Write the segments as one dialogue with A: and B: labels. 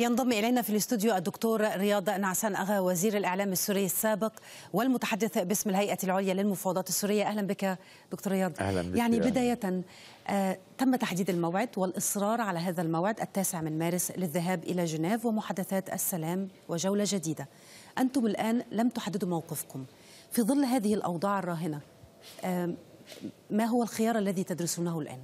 A: ينضم إلينا في الاستوديو الدكتور رياض نعسان أغا وزير الإعلام السوري السابق والمتحدث باسم الهيئة العليا للمفاوضات السورية أهلا بك دكتور رياض أهلا بك يعني بداية آه تم تحديد الموعد والإصرار على هذا الموعد التاسع من مارس للذهاب إلى جنيف ومحادثات السلام وجولة جديدة أنتم الآن لم تحددوا موقفكم في ظل هذه الأوضاع الراهنة آه ما هو الخيار الذي تدرسونه الآن؟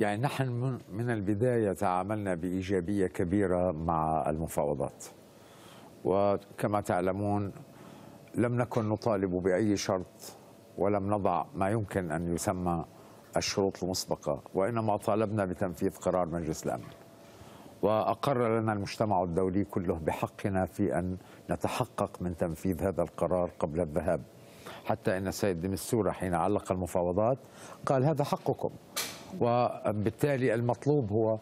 B: يعني نحن من البداية تعاملنا بإيجابية كبيرة مع المفاوضات وكما تعلمون لم نكن نطالب بأي شرط ولم نضع ما يمكن أن يسمى الشروط المسبقة وإنما طالبنا بتنفيذ قرار مجلس الأمن وأقر لنا المجتمع الدولي كله بحقنا في أن نتحقق من تنفيذ هذا القرار قبل الذهاب حتى أن السيد دمسورة حين علق المفاوضات قال هذا حقكم وبالتالي المطلوب هو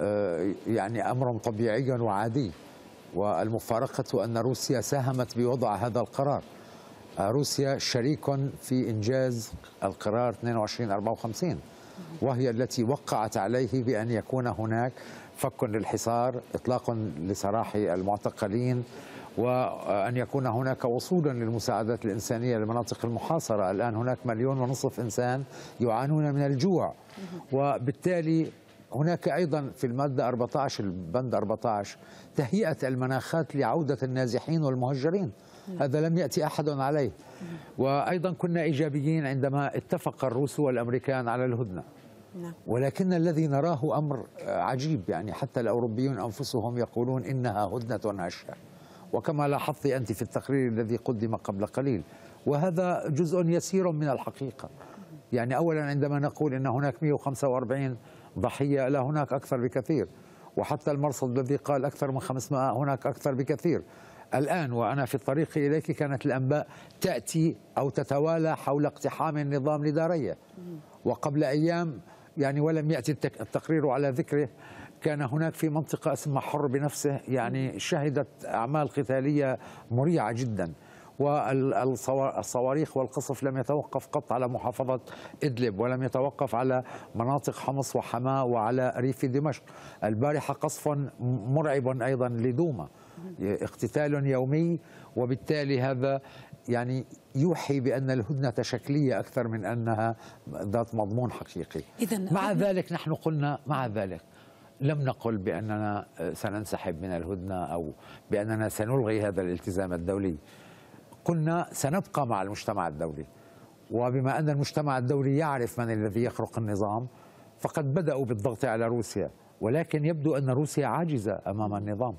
B: آه، يعني أمر طبيعي وعادي والمفارقة أن روسيا ساهمت بوضع هذا القرار آه، روسيا شريك في إنجاز القرار 2254 وهي التي وقعت عليه بأن يكون هناك فك للحصار إطلاق لسراح المعتقلين وأن يكون هناك وصولا للمساعدات الإنسانية للمناطق المحاصرة الآن هناك مليون ونصف إنسان يعانون من الجوع وبالتالي هناك أيضا في المادة 14 البند 14 تهيئة المناخات لعودة النازحين والمهجرين هذا لم يأتي أحد عليه وأيضا كنا إيجابيين عندما اتفق الروس والأمريكان على الهدنة نعم. ولكن الذي نراه أمر عجيب يعني حتى الأوروبيون أنفسهم يقولون إنها هدنة هشة وكما لاحظت أنت في التقرير الذي قدم قبل قليل وهذا جزء يسير من الحقيقة يعني أولا عندما نقول أن هناك 145 ضحية لا هناك أكثر بكثير وحتى المرصد الذي قال أكثر من 500 هناك أكثر بكثير الآن وأنا في الطريق إليك كانت الأنباء تأتي أو تتوالى حول اقتحام النظام لدارية وقبل أيام يعني ولم يأتي التقرير على ذكره كان هناك في منطقة اسمها حر بنفسه يعني شهدت أعمال قتالية مريعة جدا والصواريخ والقصف لم يتوقف قط على محافظة إدلب ولم يتوقف على مناطق حمص وحماة وعلى ريف دمشق البارحة قصف مرعب أيضا لدوما اقتتال يومي وبالتالي هذا يعني يوحي بأن الهدنة شكلية أكثر من أنها ذات مضمون حقيقي مع ذلك نحن قلنا مع ذلك لم نقل بأننا سننسحب من الهدنة أو بأننا سنلغي هذا الالتزام الدولي قلنا سنبقى مع المجتمع الدولي وبما أن المجتمع الدولي يعرف من الذي يخرق النظام فقد بدأوا بالضغط على روسيا ولكن يبدو أن روسيا عاجزة أمام النظام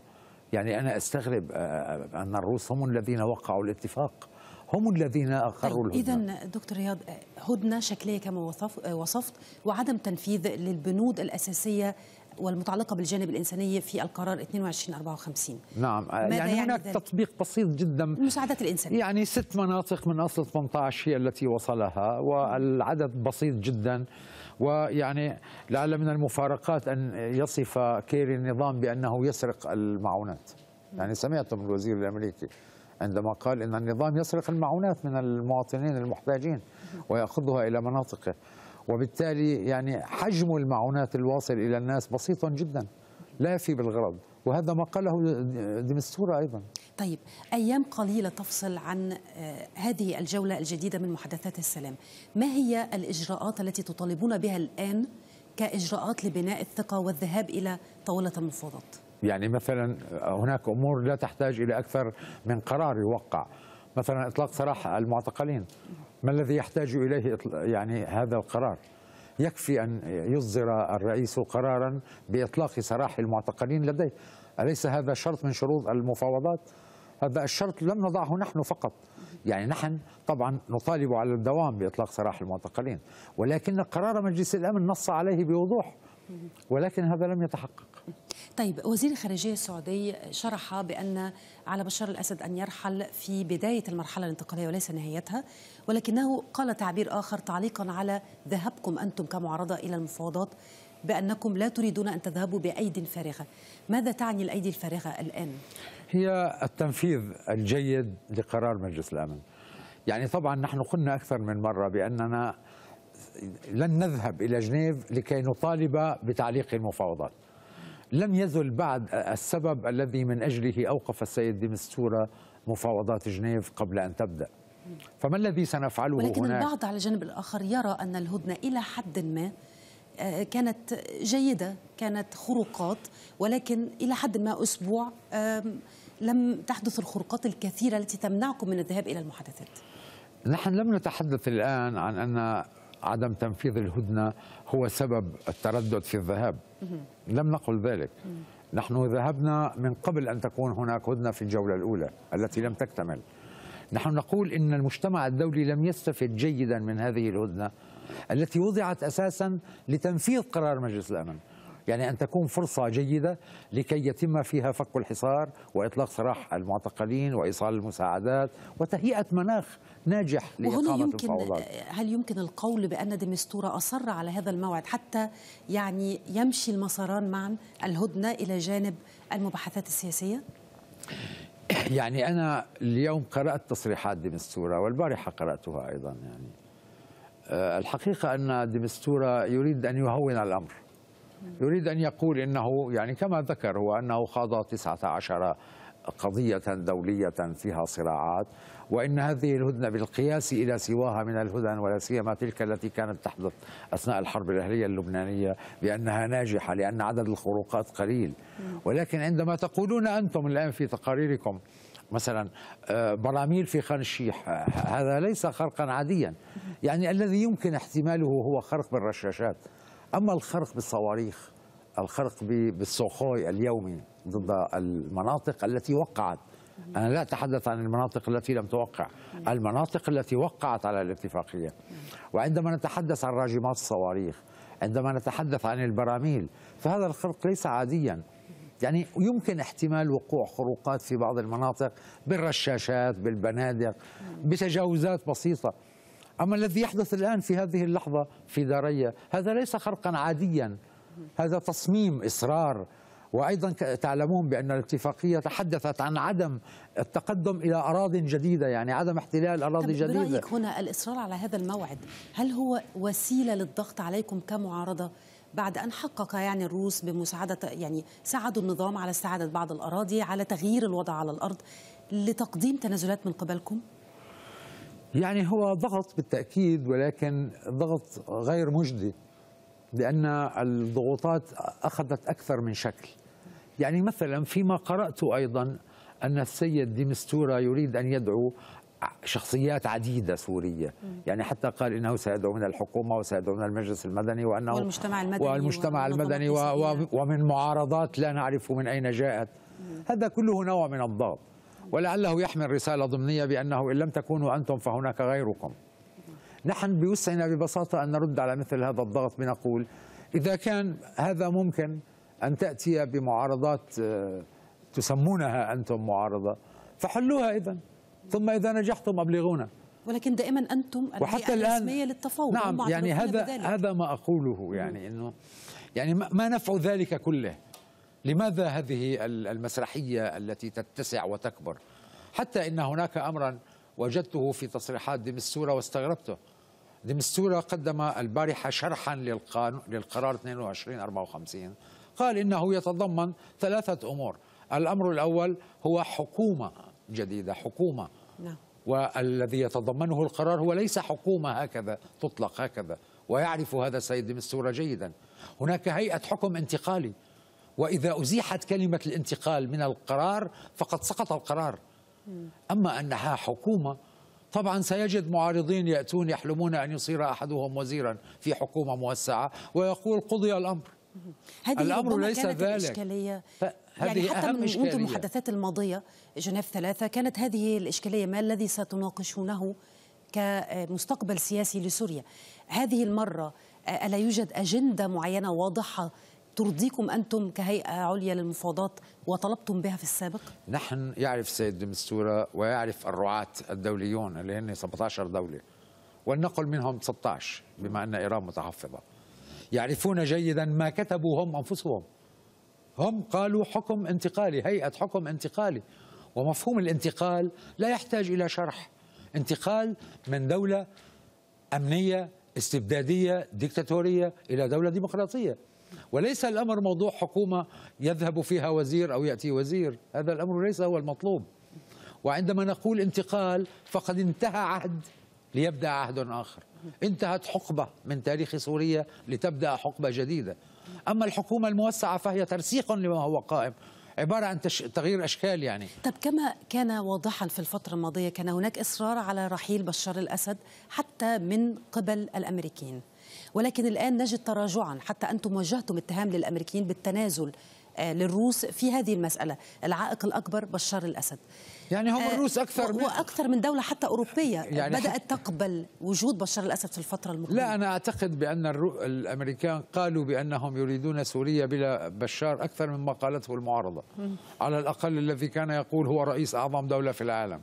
B: يعني أنا أستغرب آه، آه، أن الروس هم الذين وقعوا الاتفاق هم الذين أقروا طيب الهدنة
A: إذا دكتور رياض آه، هدنة شكلية كما وصفت وعدم تنفيذ للبنود الأساسية والمتعلقة بالجانب الإنساني في القرار 2254
B: نعم يعني, يعني هناك ذلك؟
A: تطبيق بسيط جدا المساعدات الإنسانية
B: يعني ست مناطق من أصل 18 هي التي وصلها والعدد بسيط جدا ويعني لعل من المفارقات أن يصف كيري النظام بأنه يسرق المعونات يعني سمعت من الوزير الأمريكي عندما قال ان النظام يسرق المعونات من المواطنين المحتاجين وياخذها الى مناطقه وبالتالي يعني حجم المعونات الواصل إلى الناس بسيط جدا لا يفي بالغرض وهذا ما قاله دمستورة أيضا
A: طيب أيام قليلة تفصل عن آه، هذه الجولة الجديدة من محادثات السلام ما هي الإجراءات التي تطالبون بها الآن كإجراءات لبناء الثقة والذهاب إلى طاولة المفاوضات
B: يعني مثلا هناك أمور لا تحتاج إلى أكثر من قرار يوقع مثلا اطلاق سراح المعتقلين ما الذي يحتاج اليه يعني هذا القرار يكفي ان يصدر الرئيس قرارا باطلاق سراح المعتقلين لديه اليس هذا شرط من شروط المفاوضات هذا الشرط لم نضعه نحن فقط يعني نحن طبعا نطالب على الدوام باطلاق سراح المعتقلين ولكن قرار مجلس الامن نص عليه بوضوح ولكن هذا لم يتحقق
A: طيب وزير الخارجية السعودي شرح بأن على بشار الأسد أن يرحل في بداية المرحلة الانتقالية وليس نهايتها ولكنه قال تعبير آخر تعليقا على ذهابكم أنتم كمعارضة إلى المفاوضات بأنكم لا تريدون أن تذهبوا بأيد فارغة ماذا تعني الأيدي الفارغة الآن؟
B: هي التنفيذ الجيد لقرار مجلس الأمن يعني طبعا نحن قلنا أكثر من مرة بأننا لن نذهب إلى جنيف لكي نطالب بتعليق المفاوضات لم يزل بعد السبب الذي من أجله أوقف السيد ديمستورا مفاوضات جنيف قبل أن تبدأ فما الذي سنفعله ولكن هناك؟ البعض
A: على الجانب الآخر يرى أن الهدنة إلى حد ما آه، كانت جيدة كانت خروقات ولكن إلى حد ما أسبوع لم تحدث الخروقات الكثيرة التي تمنعكم من الذهاب إلى المحادثات
B: نحن لم نتحدث الآن عن أن عدم تنفيذ الهدنة هو سبب التردد في الذهاب لم نقل ذلك نحن ذهبنا من قبل أن تكون هناك هدنة في الجولة الأولى التي لم تكتمل نحن نقول إن المجتمع الدولي لم يستفد جيدا من هذه الهدنة التي وضعت أساسا لتنفيذ قرار مجلس الأمن يعني أن تكون فرصة جيدة لكي يتم فيها فك الحصار وإطلاق سراح المعتقلين وإيصال المساعدات وتهيئة مناخ ناجح لإقامة المفاوضات
A: هل يمكن القول بأن دمستورة أصر على هذا الموعد حتى يعني يمشي المساران معا الهدنة إلى جانب المباحثات السياسية؟
B: يعني أنا اليوم قرأت تصريحات دمستورة والبارحة قرأتها أيضا يعني أه، الحقيقة أن دمستورة يريد أن يهون الأمر يريد أن يقول إنه يعني كما ذكر هو أنه خاض 19 قضية دولية فيها صراعات وإن هذه الهدنة بالقياس إلى سواها من الهدن ولا سيما تلك التي كانت تحدث أثناء الحرب الأهلية اللبنانية بأنها ناجحة لأن عدد الخروقات قليل ولكن عندما تقولون أنتم الآن في تقاريركم مثلا آه، براميل في خان الشيح آه، هذا ليس خرقا عاديا يعني الذي يمكن احتماله هو خرق بالرشاشات أما الخرق بالصواريخ الخرق بالسوخوي اليومي ضد المناطق التي وقعت أنا لا أتحدث عن المناطق التي لم توقع المناطق التي وقعت على الاتفاقية وعندما نتحدث عن راجمات الصواريخ عندما نتحدث عن البراميل فهذا الخرق ليس عاديا يعني يمكن احتمال وقوع خروقات في بعض المناطق بالرشاشات بالبنادق بتجاوزات بسيطة أما الذي يحدث الآن في هذه اللحظة في دارية هذا ليس خرقا عاديا هذا تصميم إصرار وأيضا تعلمون بأن الاتفاقية تحدثت عن عدم التقدم إلى أراضي جديدة يعني عدم احتلال أراضي جديدة برأيك
A: هنا الإصرار على هذا الموعد هل هو وسيلة للضغط عليكم كمعارضة بعد أن حقق يعني الروس بمساعدة يعني ساعدوا النظام على استعادة بعض الأراضي على تغيير الوضع على الأرض لتقديم تنازلات من قبلكم؟
B: يعني هو ضغط بالتأكيد ولكن ضغط غير مجدي لأن الضغوطات أخذت أكثر من شكل يعني مثلا فيما قرأت أيضا أن السيد ديمستورا يريد أن يدعو شخصيات عديدة سورية يعني حتى قال إنه سيدعو من الحكومة وسيدعو من المجلس المدني وأنه والمجتمع المدني والمجتمع المدني ومن معارضات لا نعرف من أين جاءت هذا كله نوع من الضغط ولعله يحمل رسالة ضمنية بأنه إن لم تكونوا أنتم فهناك غيركم نحن بوسعنا ببساطة أن نرد على مثل هذا الضغط بنقول إذا كان هذا ممكن أن تأتي بمعارضات آه، تسمونها أنتم معارضة فحلوها إذا ثم إذا نجحتم أبلغونا
A: ولكن دائما أنتم وحتى الآن للتفاوض نعم يعني هذا
B: هذا ما أقوله يعني أنه يعني ما نفع ذلك كله لماذا هذه المسرحية التي تتسع وتكبر حتى إن هناك أمرا وجدته في تصريحات دمسورة واستغربته دمسورة قدم البارحة شرحا للقانون للقرار 2254 قال إنه يتضمن ثلاثة أمور الأمر الأول هو حكومة جديدة حكومة نعم. والذي يتضمنه القرار هو ليس حكومة هكذا تطلق هكذا ويعرف هذا السيد دمسورة جيدا هناك هيئة حكم انتقالي وإذا أزيحت كلمة الانتقال من القرار فقد سقط القرار أما أنها حكومة طبعا سيجد معارضين يأتون يحلمون أن يصير أحدهم وزيرا في حكومة موسعة ويقول قضي الأمر
A: هذه الأمر ليس كانت ذلك الإشكالية هذه يعني حتى من منذ المحادثات الماضية جنيف ثلاثة كانت هذه الإشكالية ما الذي ستناقشونه كمستقبل سياسي لسوريا هذه المرة ألا يوجد أجندة معينة واضحة ترضيكم أنتم كهيئة عليا للمفاوضات وطلبتم بها في السابق؟
B: نحن يعرف السيد دمستورة ويعرف الرعاة الدوليون اللي هن 17 دولة والنقل منهم 16 بما أن إيران متحفظة يعرفون جيدا ما كتبوا هم أنفسهم هم قالوا حكم انتقالي هيئة حكم انتقالي ومفهوم الانتقال لا يحتاج إلى شرح انتقال من دولة أمنية استبدادية ديكتاتورية إلى دولة ديمقراطية وليس الأمر موضوع حكومة يذهب فيها وزير أو يأتي وزير هذا الأمر ليس هو المطلوب وعندما نقول انتقال فقد انتهى عهد ليبدأ عهد آخر انتهت حقبة من تاريخ سوريا لتبدأ حقبة جديدة أما الحكومة الموسعة فهي ترسيخ لما هو قائم عبارة عن تش... تغيير أشكال يعني
A: طب كما كان واضحا في الفترة الماضية كان هناك إصرار على رحيل بشار الأسد حتى من قبل الأمريكيين ولكن الآن نجد تراجعا حتى أنتم وجهتم اتهام للأمريكيين بالتنازل آه، للروس في هذه المسألة العائق الأكبر بشار الأسد يعني هم آه، الروس أكثر من وأكثر من دولة حتى أوروبية يعني بدأت تقبل وجود بشار الأسد في الفترة المقبلة لا أنا أعتقد بأن
B: الأمريكان قالوا بأنهم يريدون سوريا بلا بشار أكثر مما قالته المعارضة على الأقل الذي كان يقول هو رئيس أعظم دولة في العالم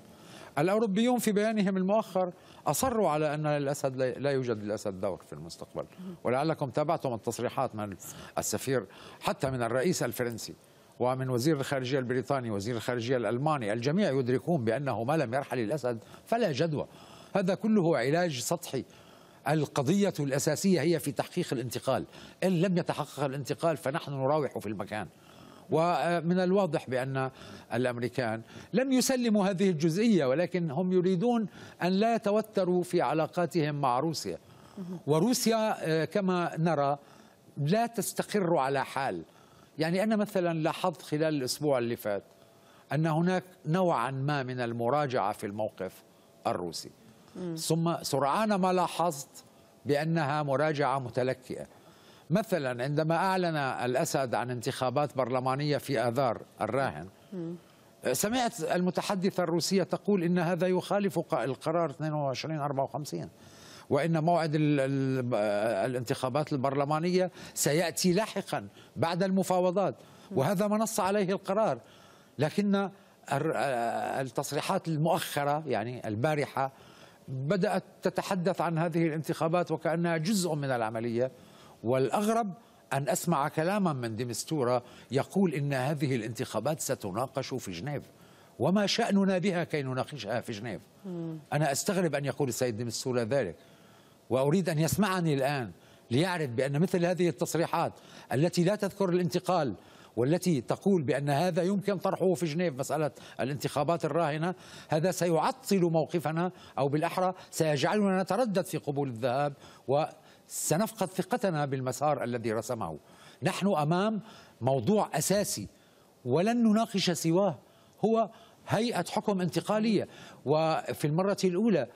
B: الأوروبيون في بيانهم المؤخر أصروا على أن للأسد لا يوجد للأسد دور في المستقبل ولعلكم تابعتم التصريحات من السفير حتى من الرئيس الفرنسي ومن وزير الخارجية البريطاني وزير الخارجية الألماني الجميع يدركون بأنه ما لم يرحل الأسد فلا جدوى هذا كله علاج سطحي القضية الأساسية هي في تحقيق الانتقال إن لم يتحقق الانتقال فنحن نراوح في المكان ومن الواضح بأن الأمريكان لم يسلموا هذه الجزئية ولكن هم يريدون أن لا يتوتروا في علاقاتهم مع روسيا وروسيا آه، كما نرى لا تستقر على حال يعني أنا مثلا لاحظت خلال الأسبوع اللي فات أن هناك نوعا ما من المراجعة في الموقف الروسي ثم سرعان ما لاحظت بأنها مراجعة متلكئة مثلا عندما أعلن الأسد عن انتخابات برلمانية في آذار الراهن سمعت المتحدثة الروسية تقول إن هذا يخالف القرار 2254 وإن موعد الانتخابات البرلمانية سيأتي لاحقا بعد المفاوضات وهذا ما نص عليه القرار لكن التصريحات المؤخرة يعني البارحة بدأت تتحدث عن هذه الانتخابات وكأنها جزء من العملية والأغرب أن أسمع كلاما من ديمستورا يقول إن هذه الانتخابات ستناقش في جنيف وما شأننا بها كي نناقشها في جنيف أنا أستغرب أن يقول السيد ديمستورا ذلك وأريد أن يسمعني الآن ليعرف بأن مثل هذه التصريحات التي لا تذكر الانتقال والتي تقول بأن هذا يمكن طرحه في جنيف مسألة الانتخابات الراهنة هذا سيعطل موقفنا أو بالأحرى سيجعلنا نتردد في قبول الذهاب و سنفقد ثقتنا بالمسار الذي رسمه نحن أمام موضوع أساسي ولن نناقش سواه هو هيئة حكم انتقالية وفي المرة الأولى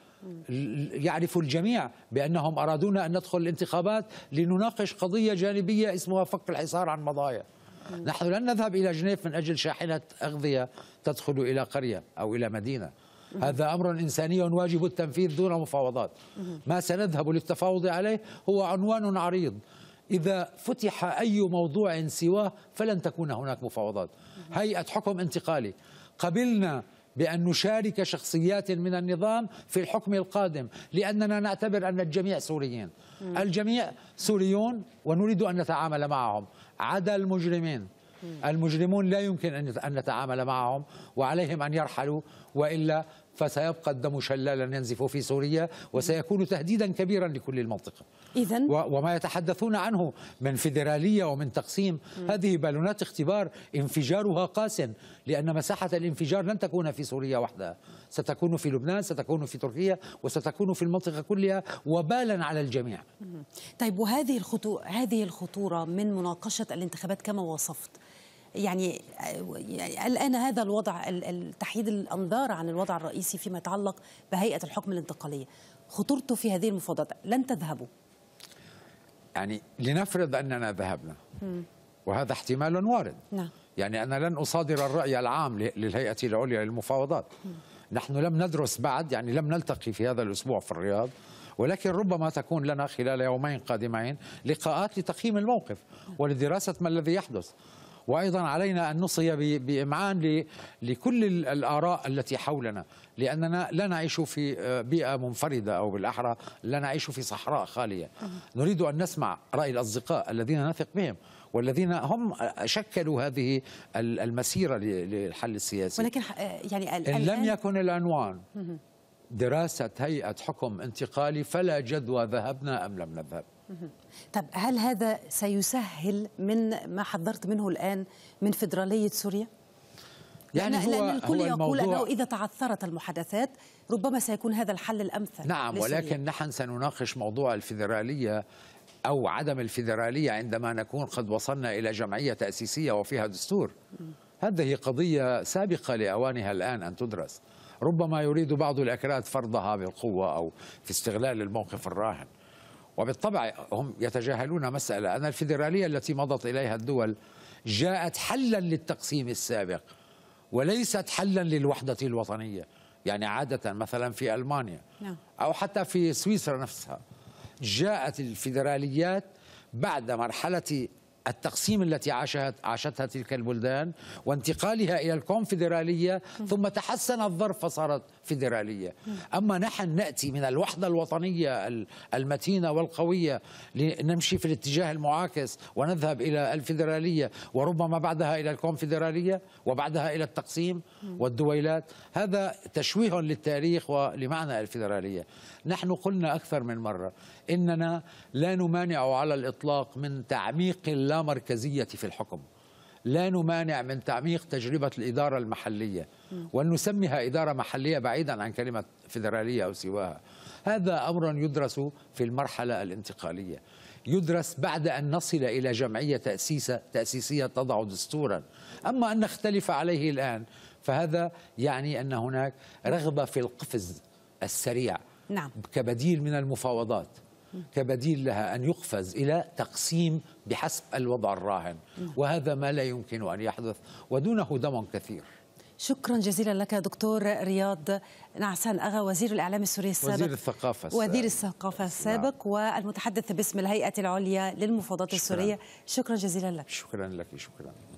B: يعرف الجميع بأنهم أرادونا أن ندخل الانتخابات لنناقش قضية جانبية اسمها فك الحصار عن مضايا نحن لن نذهب إلى جنيف من أجل شاحنة أغذية تدخل إلى قرية أو إلى مدينة هذا أمر إنساني واجب التنفيذ دون مفاوضات ما سنذهب للتفاوض عليه هو عنوان عريض إذا فتح أي موضوع سواه فلن تكون هناك مفاوضات هيئة حكم انتقالي قبلنا بأن نشارك شخصيات من النظام في الحكم القادم لأننا نعتبر أن الجميع سوريين الجميع سوريون ونريد أن نتعامل معهم عدا المجرمين المجرمون لا يمكن أن نتعامل معهم وعليهم أن يرحلوا وإلا فسيبقى الدم شلالا ينزف في سوريا وسيكون تهديدا كبيرا لكل المنطقة إذا وما يتحدثون عنه من فيدرالية ومن تقسيم هذه بالونات اختبار انفجارها قاس لأن مساحة الانفجار لن تكون في سوريا وحدها ستكون في لبنان ستكون في تركيا وستكون في المنطقة كلها وبالا على الجميع
A: طيب وهذه الخطو... هذه الخطورة من مناقشة الانتخابات كما وصفت يعني،, يعني الآن هذا الوضع تحييد الأنظار عن الوضع الرئيسي فيما يتعلق بهيئة الحكم الانتقالية خطورته في هذه المفاوضات لن تذهبوا
B: يعني لنفرض أننا ذهبنا م. وهذا احتمال وارد نعم. يعني أنا لن أصادر الرأي العام للهيئة العليا للمفاوضات نحن لم ندرس بعد يعني لم نلتقي في هذا الأسبوع في الرياض ولكن ربما تكون لنا خلال يومين قادمين لقاءات لتقييم الموقف ولدراسة ما الذي يحدث وأيضا علينا أن نصغي بإمعان لكل الآراء التي حولنا لأننا لا نعيش في آه، بيئة منفردة أو بالأحرى لا نعيش في صحراء خالية نريد أن نسمع رأي الأصدقاء الذين نثق بهم والذين هم آه، شكلوا هذه المسيرة للحل السياسي ولكن
A: آه، يعني إن لم
B: يكن العنوان دراسة هيئة حكم انتقالي فلا جدوى ذهبنا أم لم نذهب
A: طب هل هذا سيسهل من ما حضرت منه الآن من فدرالية سوريا؟ يعني هو لأن الكل هو يقول أنه إذا تعثرت المحادثات ربما سيكون هذا الحل الأمثل نعم لسوريا. ولكن
B: نحن سنناقش موضوع الفدرالية أو عدم الفدرالية عندما نكون قد وصلنا إلى جمعية تأسيسية وفيها دستور هذه قضية سابقة لأوانها الآن أن تدرس ربما يريد بعض الأكراد فرضها بالقوة أو في استغلال الموقف الراهن وبالطبع هم يتجاهلون مسألة أن الفيدرالية التي مضت إليها الدول جاءت حلا للتقسيم السابق وليست حلا للوحدة الوطنية يعني عادة مثلا في ألمانيا نعم. أو حتى في سويسرا نفسها جاءت الفيدراليات بعد مرحلة التقسيم التي عاشت عاشتها تلك البلدان وانتقالها الى الكونفدراليه ثم تحسن الظرف فصارت فيدراليه اما نحن ناتي من الوحده الوطنيه المتينه والقويه لنمشي في الاتجاه المعاكس ونذهب الى الفدراليه وربما بعدها الى الكونفدراليه وبعدها الى التقسيم والدويلات هذا تشويه للتاريخ ولمعنى الفدراليه نحن قلنا اكثر من مره اننا لا نمانع على الاطلاق من تعميق اللغة اللامركزية مركزية في الحكم لا نمانع من تعميق تجربة الإدارة المحلية وأن نسميها إدارة محلية بعيدا عن كلمة فيدرالية أو سواها هذا أمر يدرس في المرحلة الانتقالية يدرس بعد أن نصل إلى جمعية تأسيسة تأسيسية تضع دستورا أما أن نختلف عليه الآن فهذا يعني أن هناك رغبة في القفز السريع نعم. كبديل من المفاوضات كبديل لها أن يقفز إلى تقسيم بحسب الوضع الراهن وهذا ما لا يمكن أن يحدث ودونه دم كثير
A: شكرا جزيلا لك دكتور رياض نعسان أغا وزير الإعلام السوري السابق وزير الثقافة السابق وزير الثقافة السابق نعم. والمتحدث باسم الهيئة العليا للمفاوضات السورية شكرا جزيلا لك
B: شكرا لك شكرا